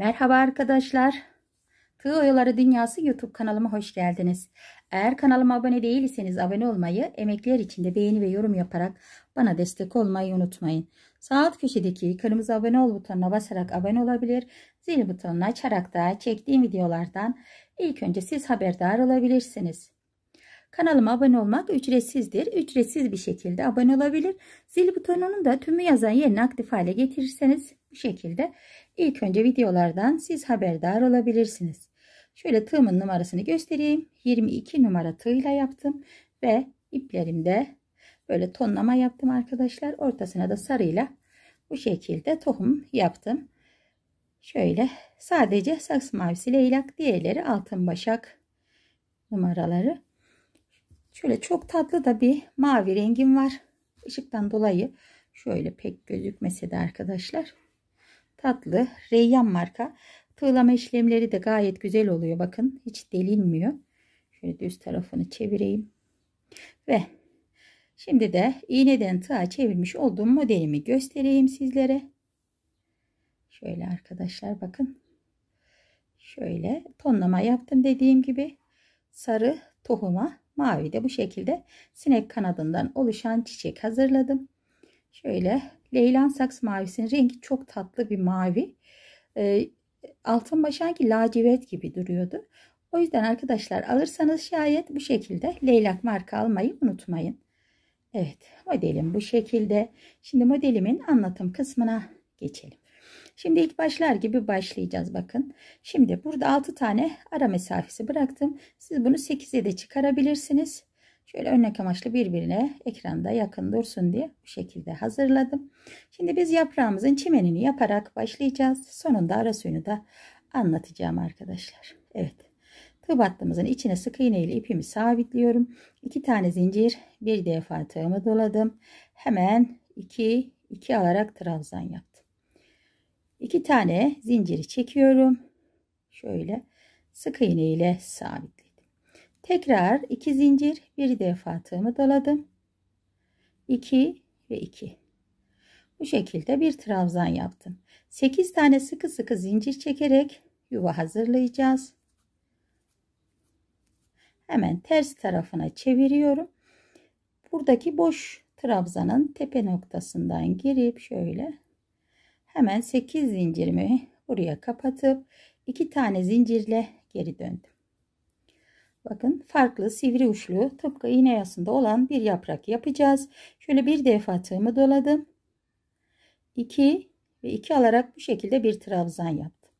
Merhaba arkadaşlar. Tığ Oyaları Dünyası YouTube kanalıma hoş geldiniz. Eğer kanalıma abone değilseniz abone olmayı, emekler için de beğeni ve yorum yaparak bana destek olmayı unutmayın. Sağ alt köşedeki kırmızı abone ol butonuna basarak abone olabilir, zil butonunu açarak da çektiğim videolardan ilk önce siz haberdar olabilirsiniz. Kanalıma abone olmak ücretsizdir. Ücretsiz bir şekilde abone olabilir. Zil butonunun da tümü yazan yerine aktif hale getirirseniz bu şekilde İlk önce videolardan siz haberdar olabilirsiniz. Şöyle tığımın numarasını göstereyim. 22 numara tığla yaptım ve iplerimde böyle tonlama yaptım arkadaşlar. Ortasına da sarıyla bu şekilde tohum yaptım. Şöyle sadece saksı mavisi leylak diğerleri altın başak numaraları. Şöyle çok tatlı da bir mavi rengim var. Işıktan dolayı şöyle pek gözükmese de arkadaşlar tatlı reyyan marka. Tığlama işlemleri de gayet güzel oluyor. Bakın hiç delinmiyor. Şöyle düz tarafını çevireyim. Ve şimdi de iğneden tığa çevirmiş olduğum modelimi göstereyim sizlere. Şöyle arkadaşlar bakın. Şöyle tonlama yaptım dediğim gibi. Sarı tohuma mavi de bu şekilde sinek kanadından oluşan çiçek hazırladım. Şöyle Leylan Saks mavisinin rengi çok tatlı bir mavi. E, altın başanki lacivert gibi duruyordu. O yüzden arkadaşlar alırsanız şayet bu şekilde leylak marka almayı unutmayın. Evet modelim bu şekilde. Şimdi modelimin anlatım kısmına geçelim. Şimdi ilk başlar gibi başlayacağız bakın. Şimdi burada 6 tane ara mesafesi bıraktım. Siz bunu 8'e de çıkarabilirsiniz. Şöyle örnek amaçlı birbirine ekranda yakın dursun diye bu şekilde hazırladım. Şimdi biz yaprağımızın çimenini yaparak başlayacağız. Sonunda ara suyunu da anlatacağım arkadaşlar. Evet. Tığ battığımızın içine sık iğne ile ipimi sabitliyorum. 2 tane zincir, bir defa tığımı doladım. Hemen 2 2 alarak trabzan yaptım. 2 tane zinciri çekiyorum. Şöyle sık iğne ile sabitliyorum. Tekrar 2 zincir bir defa tığımı doladım. 2 ve 2. Bu şekilde bir trabzan yaptım. 8 tane sıkı sıkı zincir çekerek yuva hazırlayacağız. Hemen ters tarafına çeviriyorum. Buradaki boş trabzanın tepe noktasından girip şöyle hemen 8 zincirimi buraya kapatıp 2 tane zincirle geri döndüm. Bakın farklı sivri uçlu tıpkı iğne yasında olan bir yaprak yapacağız. Şöyle bir defa tığımı doladım. 2 ve 2 alarak bu şekilde bir trabzan yaptım.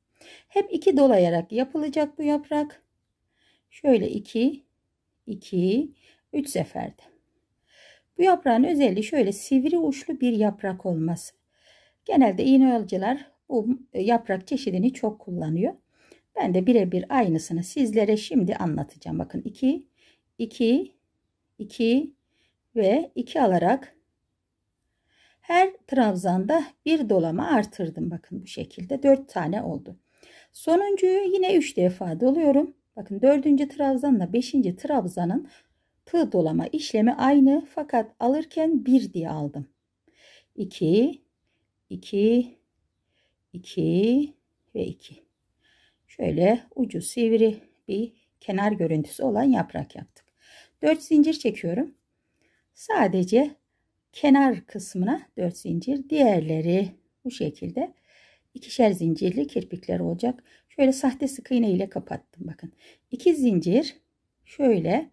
Hep 2 dolayarak yapılacak bu yaprak. Şöyle 2 2 3 seferde. Bu yaprağın özelliği şöyle sivri uçlu bir yaprak olması. Genelde iğne alıcılar bu yaprak çeşidini çok kullanıyor. Ben de birebir aynısını sizlere şimdi anlatacağım. Bakın 2, 2, 2 ve 2 alarak her trabzanda bir dolama artırdım. Bakın bu şekilde 4 tane oldu. Sonuncuyu yine 3 defa doluyorum. Bakın 4. trabzanla 5. trabzanın tığ dolama işlemi aynı fakat alırken 1 diye aldım. 2, 2, 2 ve 2 şöyle ucu sivri bir kenar görüntüsü olan yaprak yaptık. 4 zincir çekiyorum. Sadece kenar kısmına 4 zincir. Diğerleri bu şekilde ikişer zincirli kirpikler olacak. Şöyle sahte sık iğne ile kapattım. Bakın 2 zincir şöyle.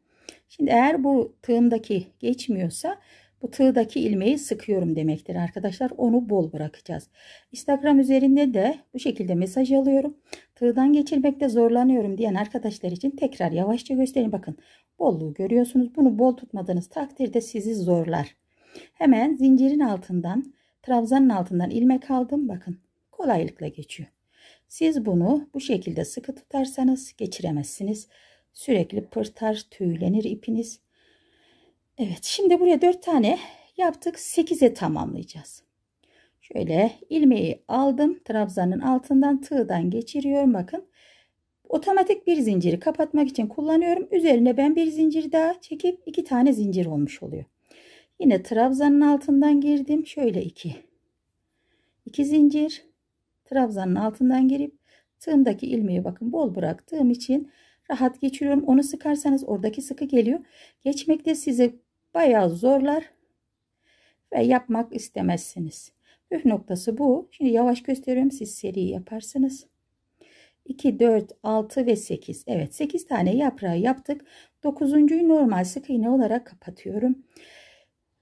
Şimdi eğer bu tığımdaki geçmiyorsa bu tığdaki ilmeği sıkıyorum demektir arkadaşlar. Onu bol bırakacağız. Instagram üzerinde de bu şekilde mesaj alıyorum. Tığdan geçirmekte zorlanıyorum diyen arkadaşlar için tekrar yavaşça göstereyim. Bakın bolluğu görüyorsunuz. Bunu bol tutmadığınız takdirde sizi zorlar. Hemen zincirin altından, trabzanın altından ilmek aldım. Bakın kolaylıkla geçiyor. Siz bunu bu şekilde sıkı tutarsanız geçiremezsiniz. Sürekli pırtar, tüylenir ipiniz. Evet şimdi buraya 4 tane yaptık. 8'e tamamlayacağız. Şöyle ilmeği aldım. Trabzanın altından tığdan geçiriyorum. Bakın otomatik bir zinciri kapatmak için kullanıyorum. Üzerine ben bir zincir daha çekip iki tane zincir olmuş oluyor. Yine trabzanın altından girdim. Şöyle iki. iki zincir. Trabzanın altından girip tığımdaki ilmeği bakın bol bıraktığım için rahat geçiriyorum. Onu sıkarsanız oradaki sıkı geliyor. Geçmekte size bayağı zorlar ve yapmak istemezsiniz. Püf noktası bu. Şimdi yavaş gösteriyorum. Siz seri yaparsınız. 2, 4, 6 ve 8. Evet 8 tane yaprağı yaptık. 9.yu normal sık iğne olarak kapatıyorum.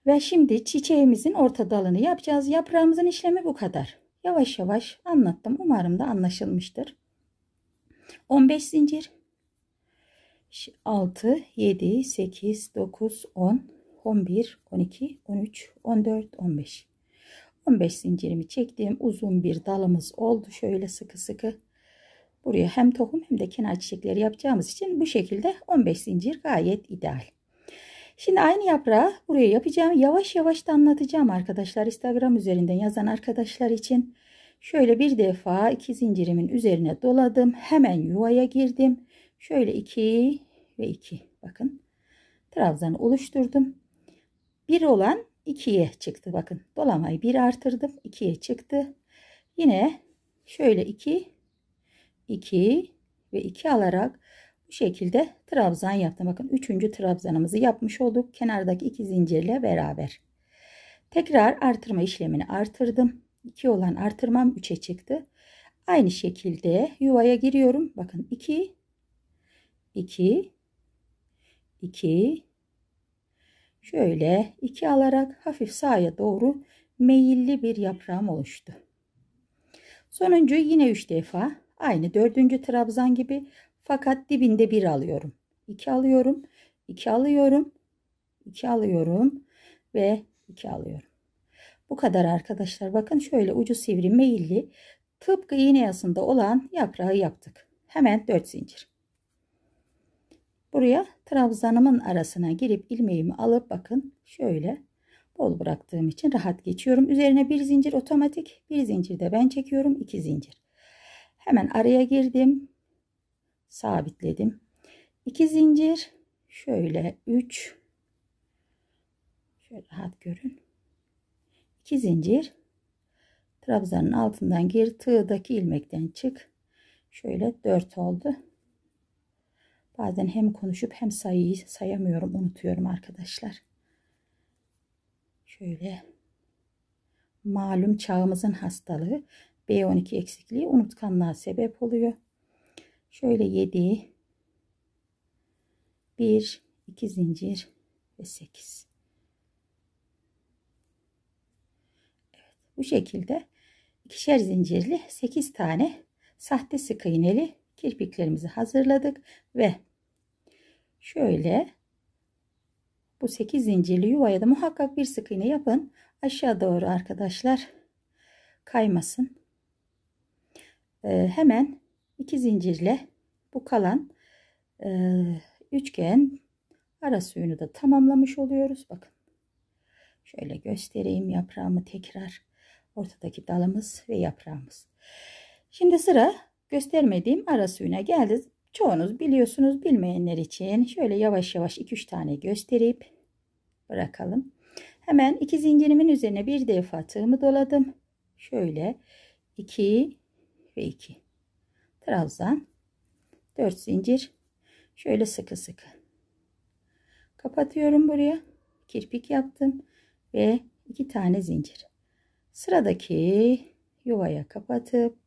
Ve şimdi çiçeğimizin orta dalını yapacağız. Yaprağımızın işlemi bu kadar. Yavaş yavaş anlattım. Umarım da anlaşılmıştır. 15 zincir 6, 7, 8, 9, 10, 11, 12, 13, 14, 15. 15 zincirimi çektiğim Uzun bir dalımız oldu. Şöyle sıkı sıkı. Buraya hem tohum hem de kenar çiçekleri yapacağımız için bu şekilde 15 zincir gayet ideal. Şimdi aynı yaprağı buraya yapacağım. Yavaş yavaş da anlatacağım arkadaşlar. Instagram üzerinden yazan arkadaşlar için. Şöyle bir defa iki zincirimin üzerine doladım. Hemen yuvaya girdim. Şöyle iki ve 2. Bakın trabzanı oluşturdum. 1 olan 2'ye çıktı. Bakın dolamayı 1 artırdım. 2'ye çıktı. Yine şöyle 2, 2 ve 2 alarak bu şekilde trabzan yaptım. Bakın üçüncü trabzanımızı yapmış olduk. Kenardaki iki zincirle beraber. Tekrar artırma işlemini artırdım. 2 olan artırmam 3'e çıktı. Aynı şekilde yuvaya giriyorum. Bakın 2, 2 2 şöyle 2 alarak hafif sağa doğru meyilli bir yaprağım oluştu. Sonuncu yine 3 defa aynı dördüncü trabzan gibi fakat dibinde 1 alıyorum. 2 alıyorum, 2 alıyorum, 2 alıyorum ve 2 alıyorum. Bu kadar arkadaşlar. Bakın şöyle ucu sivri meyilli tıpkı iğne yasında olan yaprağı yaptık. Hemen 4 zincir. Buraya trabzanımın arasına girip ilmeğimi alıp bakın şöyle bol bıraktığım için rahat geçiyorum. Üzerine bir zincir otomatik bir zincir de ben çekiyorum iki zincir. Hemen araya girdim. Sabitledim. 2 zincir şöyle üç şöyle rahat görün. 2 zincir trabzanın altından gir tığdaki ilmekten çık. Şöyle dört oldu. Bazen hem konuşup hem sayıyı sayamıyorum, unutuyorum arkadaşlar. Şöyle malum çağımızın hastalığı B12 eksikliği unutkanlığa sebep oluyor. Şöyle 7 1 2 zincir ve 8. Evet, bu şekilde ikişer zincirli 8 tane sahte sık iğneli kirpiklerimizi hazırladık ve şöyle bu 8 zincirli yuvaya da muhakkak bir sık iğne yapın aşağı doğru arkadaşlar kaymasın ee, hemen 2 zincirle bu kalan e, üçgen ara suyunu da tamamlamış oluyoruz bakın şöyle göstereyim yaprağımı tekrar ortadaki dalımız ve yaprağımız şimdi sıra göstermediğim ara suyuna geldi Çoğunuz biliyorsunuz bilmeyenler için şöyle yavaş yavaş 2-3 tane gösterip bırakalım. Hemen iki zincirimin üzerine bir defa tığımı doladım. Şöyle 2 ve 2 trabzan 4 zincir şöyle sıkı sıkı kapatıyorum buraya kirpik yaptım ve iki tane zincir sıradaki yuvaya kapatıp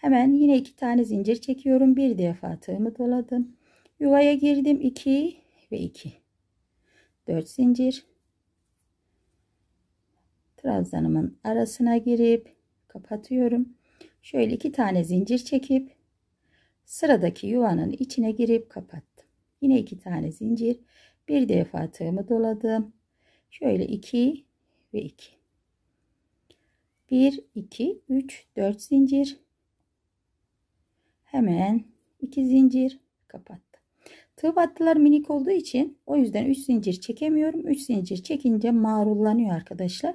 Hemen yine iki tane zincir çekiyorum. Bir defa tığımı doladım. Yuvaya girdim. 2 ve 2. 4 zincir. Trabzanımın arasına girip kapatıyorum. Şöyle iki tane zincir çekip sıradaki yuvanın içine girip kapattım. Yine iki tane zincir. Bir defa tığımı doladım. Şöyle 2 ve 2. 1, 2, 3, 4 zincir hemen iki zincir kapattı. Tığ battılar minik olduğu için o yüzden 3 zincir çekemiyorum. 3 zincir çekince marullanıyor arkadaşlar.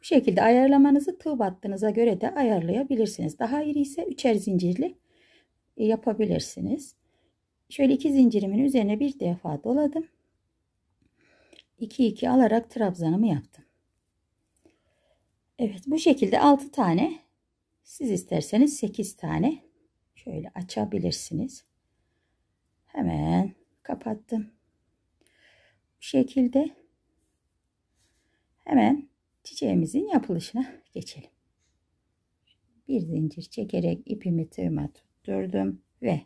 Bu şekilde ayarlamanızı tığ battığınıza göre de ayarlayabilirsiniz. Daha iri ise üçer zincirli e, yapabilirsiniz. Şöyle iki zincirimin üzerine bir defa doladım. 2 2 alarak trabzanımı yaptım. Evet bu şekilde 6 tane siz isterseniz 8 tane Şöyle açabilirsiniz. Hemen kapattım. Bu şekilde hemen çiçeğimizin yapılışına geçelim. Bir zincir çekerek ipimi tığıma tutturdum ve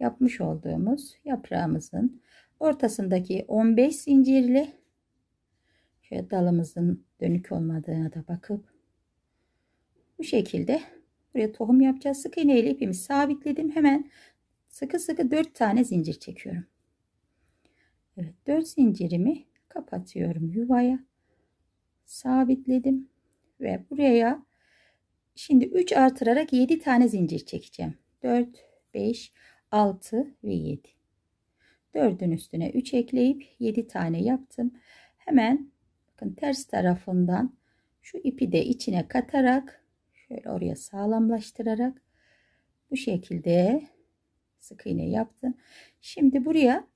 yapmış olduğumuz yaprağımızın ortasındaki 15 zincirli şöyle dalımızın dönük olmadığına da bakıp bu şekilde Buraya tohum yapacağız. Sık iğne ile ipimi sabitledim. Hemen sıkı sıkı 4 tane zincir çekiyorum. Evet 4 zincirimi kapatıyorum yuvaya. Sabitledim ve buraya şimdi 3 artırarak 7 tane zincir çekeceğim. 4, 5, 6 ve 7. 4'ün üstüne 3 ekleyip 7 tane yaptım. Hemen bakın ters tarafından şu ipi de içine katarak Şöyle oraya sağlamlaştırarak bu şekilde sık iğne yaptım. Şimdi buraya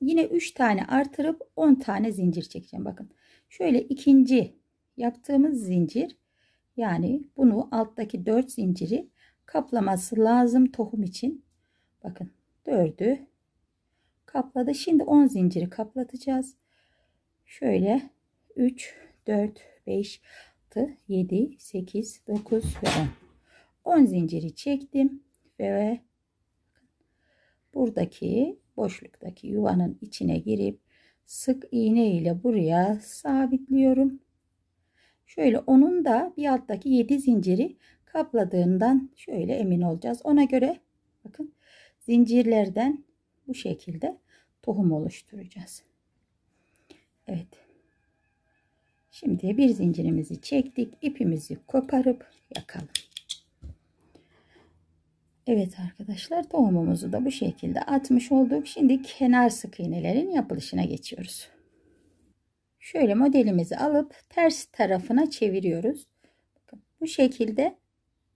yine 3 tane artırıp 10 tane zincir çekeceğim. Bakın şöyle ikinci yaptığımız zincir yani bunu alttaki 4 zinciri kaplaması lazım tohum için. Bakın 4'ü kapladı. Şimdi 10 zinciri kaplatacağız. Şöyle 3, 4, 5, 6 7 8 9 ve 10 10 zinciri çektim ve buradaki boşluktaki yuvanın içine girip sık iğne ile buraya sabitliyorum şöyle onun da bir alttaki 7 zinciri kapladığından şöyle emin olacağız ona göre bakın zincirlerden bu şekilde tohum oluşturacağız Evet Şimdi bir zincirimizi çektik. ipimizi koparıp yakalım. Evet arkadaşlar doğumumuzu da bu şekilde atmış olduk. Şimdi kenar sık iğnelerin yapılışına geçiyoruz. Şöyle modelimizi alıp ters tarafına çeviriyoruz. bu şekilde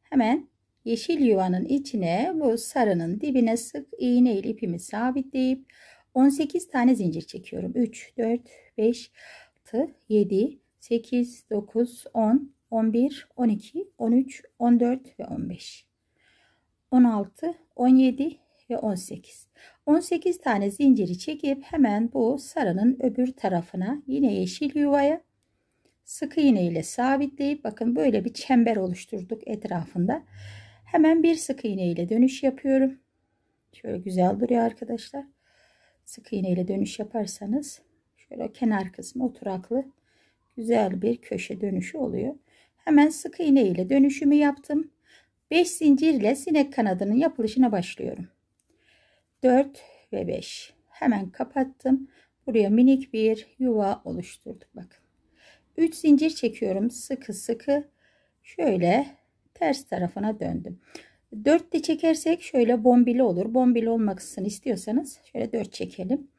hemen yeşil yuvanın içine bu sarının dibine sık iğne ile ipimi sabitleyip 18 tane zincir çekiyorum. 3, 4, 5, 6, 7, 8, 9, 10, 11, 12, 13, 14 ve 15. 16, 17 ve 18. 18 tane zinciri çekip hemen bu sarının öbür tarafına yine yeşil yuvaya sık iğne ile sabitleyip bakın böyle bir çember oluşturduk etrafında. Hemen bir sık iğne ile dönüş yapıyorum. Şöyle güzel duruyor arkadaşlar. Sık iğne ile dönüş yaparsanız şöyle kenar kısmı oturaklı güzel bir köşe dönüşü oluyor. Hemen sık iğne ile dönüşümü yaptım. 5 zincirle sinek kanadının yapılışına başlıyorum. 4 ve 5. Hemen kapattım. Buraya minik bir yuva oluşturduk. Bakın. 3 zincir çekiyorum. Sıkı sıkı. Şöyle ters tarafına döndüm. 4 de çekersek şöyle bombili olur. Bombili olmasını istiyorsanız şöyle 4 çekelim.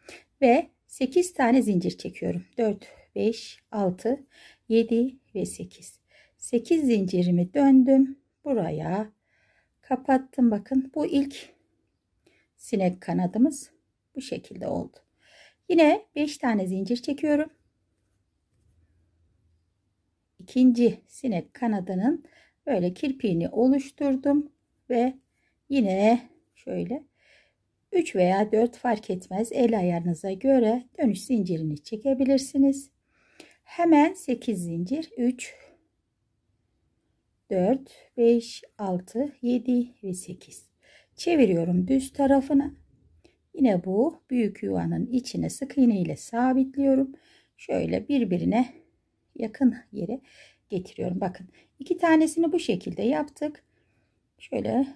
Ve 8 tane zincir çekiyorum. 4 5, 6, 7 ve 8. 8 zincirimi döndüm. Buraya kapattım. Bakın bu ilk sinek kanadımız bu şekilde oldu. Yine 5 tane zincir çekiyorum. İkinci sinek kanadının böyle kirpiğini oluşturdum ve yine şöyle 3 veya 4 fark etmez el ayarınıza göre dönüş zincirini çekebilirsiniz hemen 8 zincir 3 4 5 6 7 ve 8 çeviriyorum düz tarafını. yine bu büyük yuvanın içine sık iğne ile sabitliyorum şöyle birbirine yakın yere getiriyorum bakın iki tanesini bu şekilde yaptık şöyle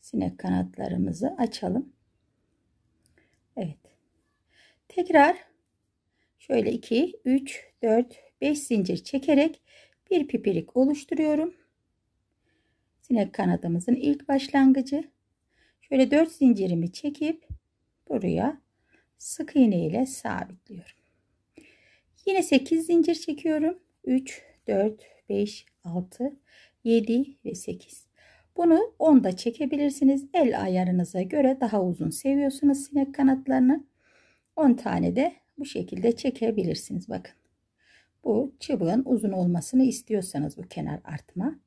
sinek kanatlarımızı açalım Evet tekrar şöyle 2 3 4 5 zincir çekerek bir pipirik oluşturuyorum sinek kanadımızın ilk başlangıcı şöyle 4 zincirimi çekip buraya sık iğne ile sabitliyorum yine 8 zincir çekiyorum 3 4 5 6 7 ve 8 bunu 10'da çekebilirsiniz. El ayarınıza göre daha uzun seviyorsunuz sinek kanatlarını. 10 tane de bu şekilde çekebilirsiniz. Bakın bu çıbığın uzun olmasını istiyorsanız bu kenar artma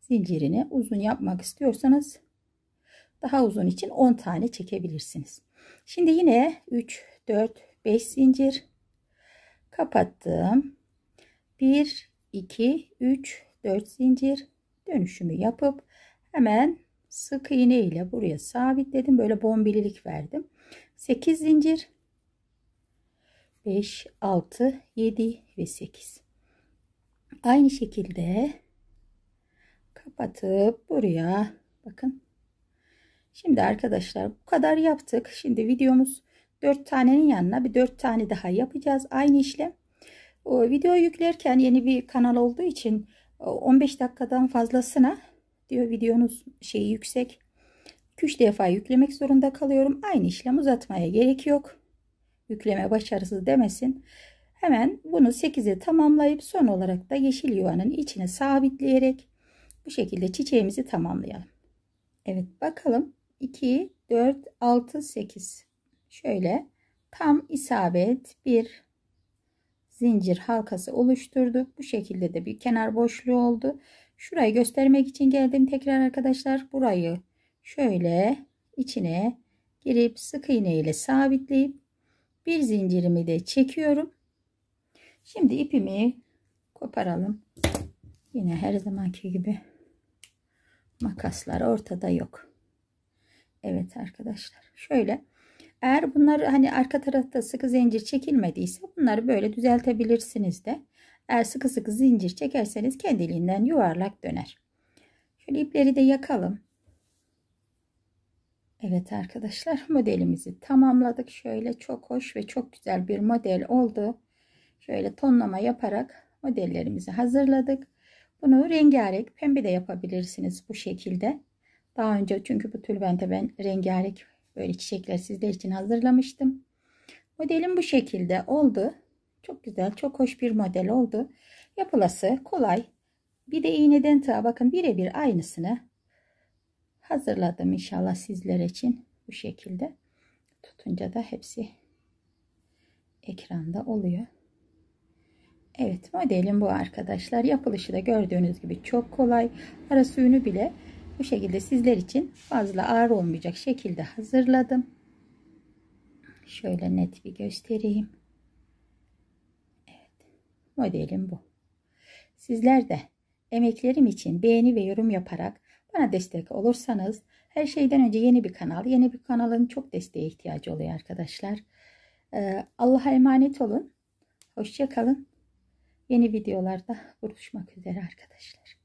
zincirini uzun yapmak istiyorsanız daha uzun için 10 tane çekebilirsiniz. Şimdi yine 3, 4, 5 zincir kapattım. 1, 2, 3, 4 zincir dönüşümü yapıp hemen sık iğne ile buraya sabitledim. Böyle bombililik verdim. 8 zincir 5, 6, 7 ve 8. Aynı şekilde kapatıp buraya bakın. Şimdi arkadaşlar bu kadar yaptık. Şimdi videomuz 4 tanenin yanına bir 4 tane daha yapacağız. Aynı işlem. O video yüklerken yeni bir kanal olduğu için 15 e, dakikadan fazlasına diyor videonuz şey yüksek. 3 defa yüklemek zorunda kalıyorum. Aynı işlem uzatmaya gerek yok yükleme başarısız demesin. Hemen bunu 8'e tamamlayıp son olarak da yeşil yuvanın içine sabitleyerek bu şekilde çiçeğimizi tamamlayalım. Evet bakalım 2, 4, 6, 8 şöyle tam isabet bir zincir halkası oluşturduk. Bu şekilde de bir kenar boşluğu oldu. Şurayı göstermek için geldim tekrar arkadaşlar. Burayı şöyle içine girip sık iğne ile sabitleyip bir zincirimi de çekiyorum şimdi ipimi koparalım yine her zamanki gibi makaslar ortada yok Evet arkadaşlar şöyle eğer bunları hani arka tarafta sıkı zincir çekilmediyse bunları böyle düzeltebilirsiniz de eğer sıkı sıkı zincir çekerseniz kendiliğinden yuvarlak döner şöyle ipleri de yakalım Evet arkadaşlar modelimizi tamamladık. Şöyle çok hoş ve çok güzel bir model oldu. Şöyle tonlama yaparak modellerimizi hazırladık. Bunu rengarenk pembe de yapabilirsiniz bu şekilde. Daha önce çünkü bu tülbente ben rengarenk böyle çiçekler sizler için hazırlamıştım. Modelim bu şekilde oldu. Çok güzel, çok hoş bir model oldu. Yapılası kolay. Bir de iğneden tığa bakın birebir aynısını hazırladım inşallah sizler için bu şekilde tutunca da hepsi ekranda oluyor. Evet modelim bu arkadaşlar. Yapılışı da gördüğünüz gibi çok kolay. Ara suyunu bile bu şekilde sizler için fazla ağır olmayacak şekilde hazırladım. Şöyle net bir göstereyim. Evet modelim bu. Sizler de emeklerim için beğeni ve yorum yaparak bana destek olursanız her şeyden önce yeni bir kanal. Yeni bir kanalın çok desteğe ihtiyacı oluyor arkadaşlar. Ee, Allah'a emanet olun. Hoşçakalın. Yeni videolarda buluşmak üzere arkadaşlar.